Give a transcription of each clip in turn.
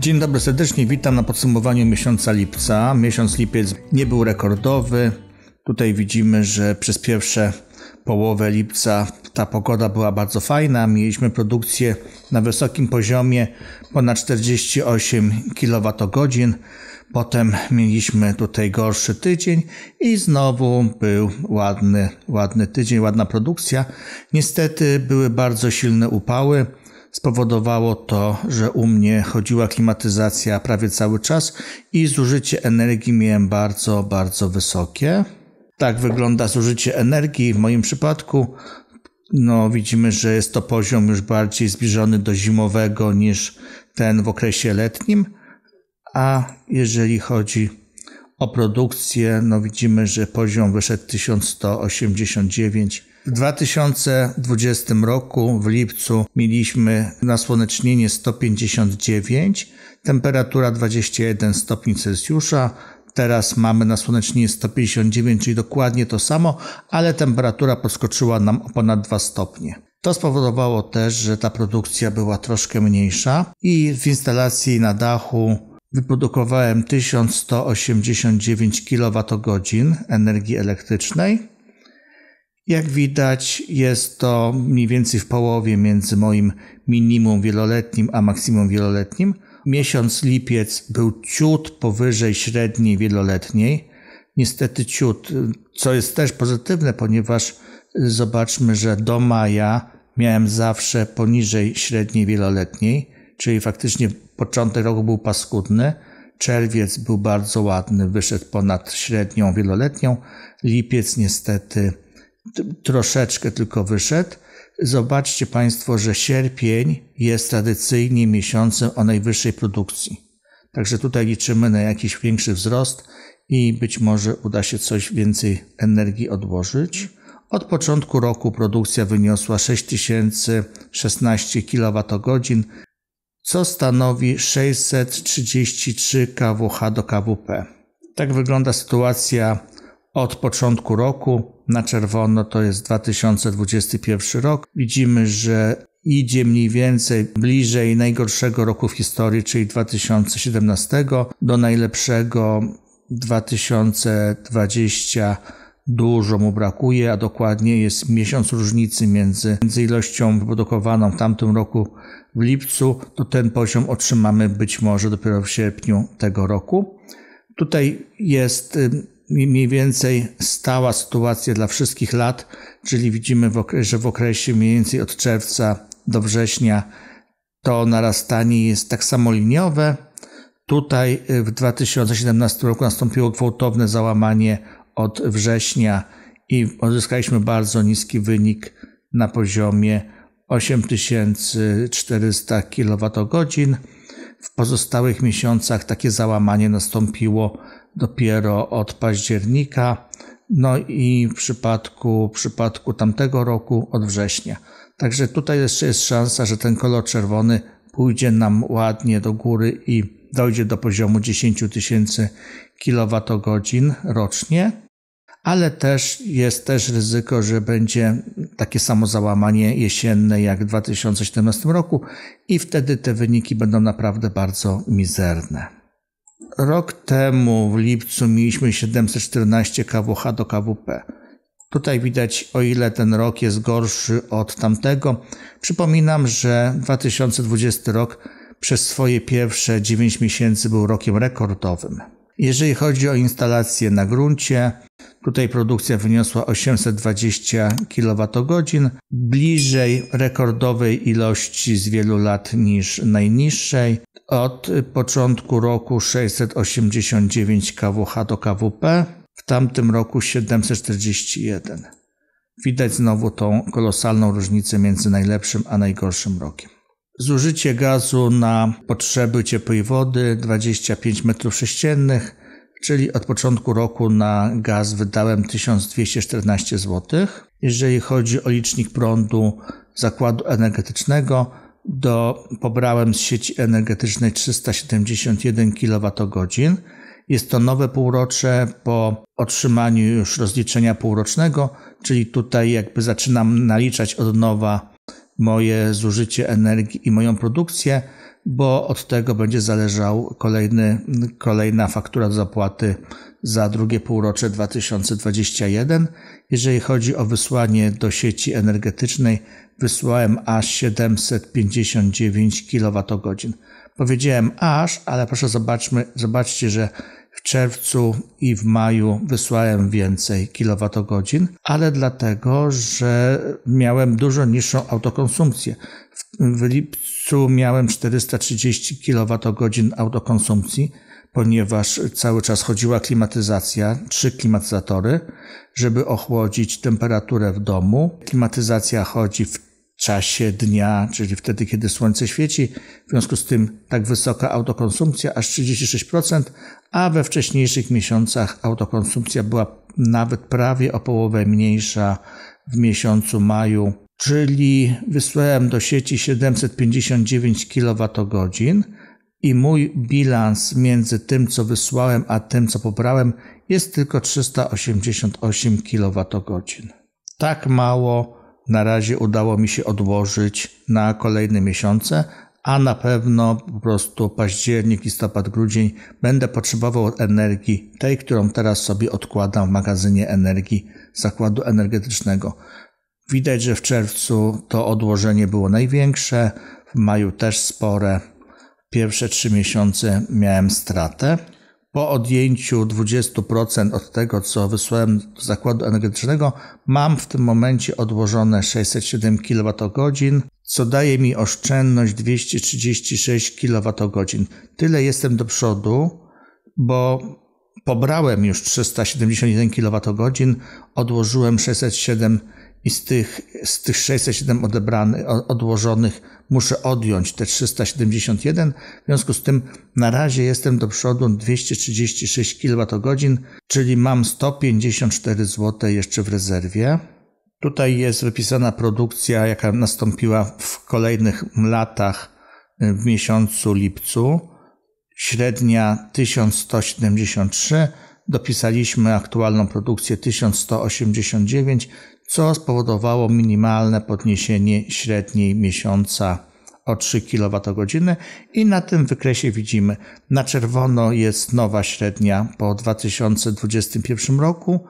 Dzień dobry serdecznie, witam na podsumowaniu miesiąca lipca. Miesiąc lipiec nie był rekordowy. Tutaj widzimy, że przez pierwsze połowę lipca ta pogoda była bardzo fajna. Mieliśmy produkcję na wysokim poziomie ponad 48 kWh. Potem mieliśmy tutaj gorszy tydzień i znowu był ładny, ładny tydzień, ładna produkcja. Niestety były bardzo silne upały. Spowodowało to, że u mnie chodziła klimatyzacja prawie cały czas i zużycie energii miałem bardzo, bardzo wysokie. Tak wygląda zużycie energii w moim przypadku. No, widzimy, że jest to poziom już bardziej zbliżony do zimowego niż ten w okresie letnim. A jeżeli chodzi o produkcję, no widzimy, że poziom wyszedł 1189 w 2020 roku w lipcu mieliśmy nasłonecznienie 159, temperatura 21 stopni Celsjusza, Teraz mamy na słonecznienie 159, czyli dokładnie to samo, ale temperatura podskoczyła nam o ponad 2 stopnie. To spowodowało też, że ta produkcja była troszkę mniejsza i w instalacji na dachu wyprodukowałem 1189 kWh energii elektrycznej jak widać, jest to mniej więcej w połowie między moim minimum wieloletnim a maksimum wieloletnim. Miesiąc lipiec był ciut powyżej średniej wieloletniej. Niestety ciut, co jest też pozytywne, ponieważ zobaczmy, że do maja miałem zawsze poniżej średniej wieloletniej, czyli faktycznie początek roku był paskudny. Czerwiec był bardzo ładny, wyszedł ponad średnią wieloletnią. Lipiec niestety troszeczkę tylko wyszedł. Zobaczcie Państwo, że sierpień jest tradycyjnie miesiącem o najwyższej produkcji. Także tutaj liczymy na jakiś większy wzrost i być może uda się coś więcej energii odłożyć. Od początku roku produkcja wyniosła 6016 kWh, co stanowi 633 kWh do KWP. Tak wygląda sytuacja od początku roku na czerwono to jest 2021 rok. Widzimy, że idzie mniej więcej bliżej najgorszego roku w historii, czyli 2017, do najlepszego 2020 dużo mu brakuje, a dokładnie jest miesiąc różnicy między, między ilością wyprodukowaną w tamtym roku w lipcu, to ten poziom otrzymamy być może dopiero w sierpniu tego roku. Tutaj jest y, mniej więcej stała sytuacja dla wszystkich lat, czyli widzimy, że w okresie mniej więcej od czerwca do września to narastanie jest tak samo liniowe. Tutaj y, w 2017 roku nastąpiło gwałtowne załamanie od września i uzyskaliśmy bardzo niski wynik na poziomie 8400 kWh w pozostałych miesiącach takie załamanie nastąpiło dopiero od października, no i w przypadku, w przypadku tamtego roku od września. Także tutaj jeszcze jest szansa, że ten kolor czerwony pójdzie nam ładnie do góry i dojdzie do poziomu 10 tysięcy kWh rocznie ale też jest też ryzyko, że będzie takie samo załamanie jesienne jak w 2017 roku i wtedy te wyniki będą naprawdę bardzo mizerne. Rok temu w lipcu mieliśmy 714 KWH do KWP. Tutaj widać, o ile ten rok jest gorszy od tamtego. Przypominam, że 2020 rok przez swoje pierwsze 9 miesięcy był rokiem rekordowym. Jeżeli chodzi o instalację na gruncie, tutaj produkcja wyniosła 820 kWh, bliżej rekordowej ilości z wielu lat niż najniższej. Od początku roku 689 kWh do KWP, w tamtym roku 741. Widać znowu tą kolosalną różnicę między najlepszym a najgorszym rokiem. Zużycie gazu na potrzeby ciepłej wody 25 m3, czyli od początku roku na gaz wydałem 1214 zł. Jeżeli chodzi o licznik prądu zakładu energetycznego, do, pobrałem z sieci energetycznej 371 kWh. Jest to nowe półrocze po otrzymaniu już rozliczenia półrocznego, czyli tutaj jakby zaczynam naliczać od nowa moje zużycie energii i moją produkcję, bo od tego będzie zależał kolejny, kolejna faktura zapłaty za drugie półrocze 2021. Jeżeli chodzi o wysłanie do sieci energetycznej, wysłałem aż 759 kWh. Powiedziałem aż, ale proszę zobaczmy, zobaczcie, że w czerwcu i w maju wysłałem więcej kilowatogodzin, ale dlatego, że miałem dużo niższą autokonsumpcję. W lipcu miałem 430 kilowatogodzin autokonsumpcji, ponieważ cały czas chodziła klimatyzacja, trzy klimatyzatory, żeby ochłodzić temperaturę w domu. Klimatyzacja chodzi w czasie dnia, czyli wtedy, kiedy słońce świeci. W związku z tym tak wysoka autokonsumpcja, aż 36%, a we wcześniejszych miesiącach autokonsumpcja była nawet prawie o połowę mniejsza w miesiącu maju, czyli wysłałem do sieci 759 kWh i mój bilans między tym, co wysłałem, a tym, co pobrałem, jest tylko 388 kWh. Tak mało na razie udało mi się odłożyć na kolejne miesiące, a na pewno po prostu październik, listopad, grudzień będę potrzebował energii, tej, którą teraz sobie odkładam w magazynie energii zakładu energetycznego. Widać, że w czerwcu to odłożenie było największe, w maju też spore. Pierwsze trzy miesiące miałem stratę po odjęciu 20% od tego, co wysłałem do zakładu energetycznego, mam w tym momencie odłożone 607 kWh, co daje mi oszczędność 236 kWh. Tyle jestem do przodu, bo pobrałem już 371 kWh, odłożyłem 607 kWh i z tych, z tych 607 odebranych, odłożonych muszę odjąć te 371. W związku z tym na razie jestem do przodu 236 kWh, czyli mam 154 zł jeszcze w rezerwie. Tutaj jest wypisana produkcja, jaka nastąpiła w kolejnych latach y, w miesiącu lipcu. Średnia 1173 dopisaliśmy aktualną produkcję 1189, co spowodowało minimalne podniesienie średniej miesiąca o 3 kWh i na tym wykresie widzimy na czerwono jest nowa średnia po 2021 roku.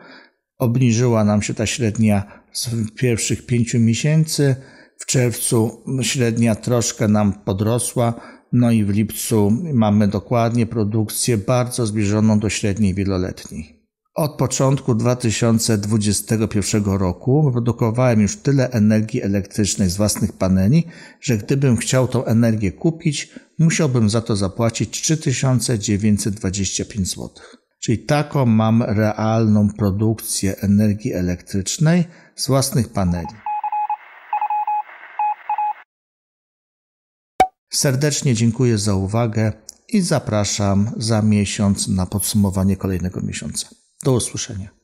Obniżyła nam się ta średnia z pierwszych 5 miesięcy. W czerwcu średnia troszkę nam podrosła, no i w lipcu mamy dokładnie produkcję bardzo zbliżoną do średniej wieloletniej. Od początku 2021 roku produkowałem już tyle energii elektrycznej z własnych paneli, że gdybym chciał tą energię kupić, musiałbym za to zapłacić 3925 zł. Czyli taką mam realną produkcję energii elektrycznej z własnych paneli. Serdecznie dziękuję za uwagę i zapraszam za miesiąc na podsumowanie kolejnego miesiąca. Do usłyszenia.